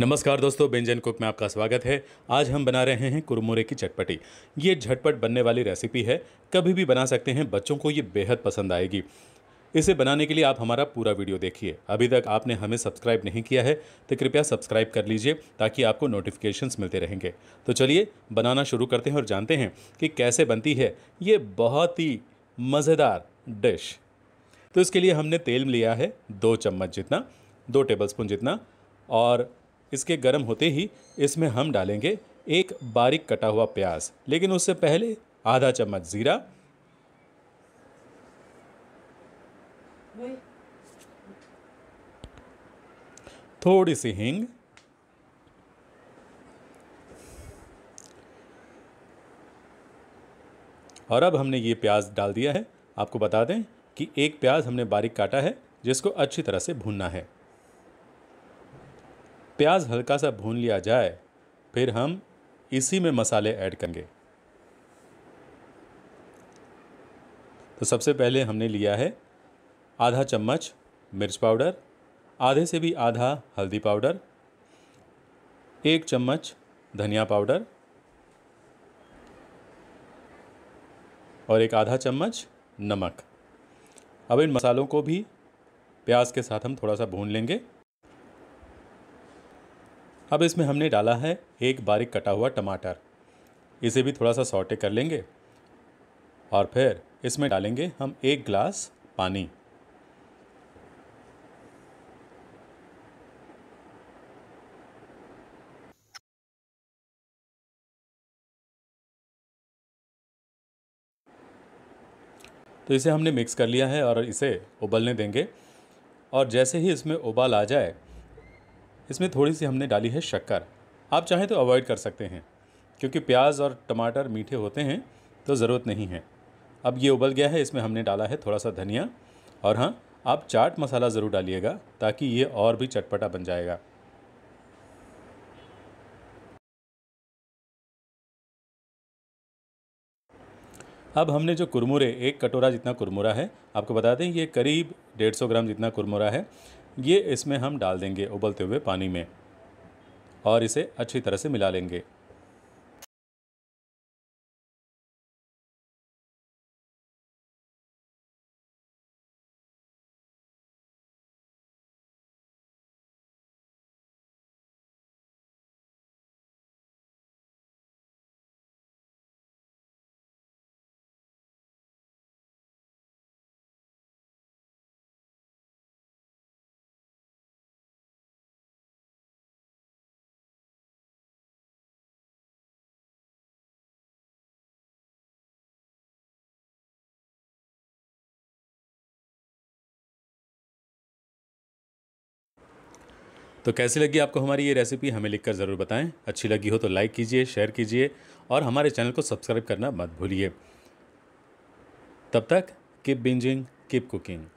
नमस्कार दोस्तों बेंजन कुक में आपका स्वागत है आज हम बना रहे हैं कुरमुरे की चटपटी ये झटपट बनने वाली रेसिपी है कभी भी बना सकते हैं बच्चों को ये बेहद पसंद आएगी इसे बनाने के लिए आप हमारा पूरा वीडियो देखिए अभी तक आपने हमें सब्सक्राइब नहीं किया है तो कृपया सब्सक्राइब कर लीजिए ताकि आपको नोटिफिकेशंस मिलते रहेंगे तो चलिए बनाना शुरू करते हैं और जानते हैं कि कैसे बनती है ये बहुत ही मज़ेदार डिश तो इसके लिए हमने तेल लिया है दो चम्मच जितना दो टेबलस्पून जितना और इसके गर्म होते ही इसमें हम डालेंगे एक बारीक कटा हुआ प्याज लेकिन उससे पहले आधा चम्मच ज़ीरा थोड़ी सी हींग और अब हमने ये प्याज डाल दिया है आपको बता दें कि एक प्याज हमने बारीक काटा है जिसको अच्छी तरह से भूनना है प्याज हल्का सा भून लिया जाए फिर हम इसी में मसाले ऐड करेंगे तो सबसे पहले हमने लिया है आधा चम्मच मिर्च पाउडर आधे से भी आधा हल्दी पाउडर एक चम्मच धनिया पाउडर और एक आधा चम्मच नमक अब इन मसालों को भी प्याज के साथ हम थोड़ा सा भून लेंगे अब इसमें हमने डाला है एक बारीक कटा हुआ टमाटर इसे भी थोड़ा सा सॉटे कर लेंगे और फिर इसमें डालेंगे हम एक ग्लास पानी तो इसे हमने मिक्स कर लिया है और इसे उबलने देंगे और जैसे ही इसमें उबाल आ जाए इसमें थोड़ी सी हमने डाली है शक्कर आप चाहें तो अवॉइड कर सकते हैं क्योंकि प्याज और टमाटर मीठे होते हैं तो ज़रूरत नहीं है अब ये उबल गया है इसमें हमने डाला है थोड़ा सा धनिया और हाँ आप चाट मसाला ज़रूर डालिएगा ताकि ये और भी चटपटा बन जाएगा अब हमने जो कुरमुरे एक कटोरा जितना कुरमुरा है आपको बता दें ये करीब 150 ग्राम जितना कुरमुरा है ये इसमें हम डाल देंगे उबलते हुए पानी में और इसे अच्छी तरह से मिला लेंगे तो कैसी लगी आपको हमारी ये रेसिपी हमें लिखकर ज़रूर बताएं अच्छी लगी हो तो लाइक कीजिए शेयर कीजिए और हमारे चैनल को सब्सक्राइब करना मत भूलिए तब तक कीप बिंजिंग कीप कुकिंग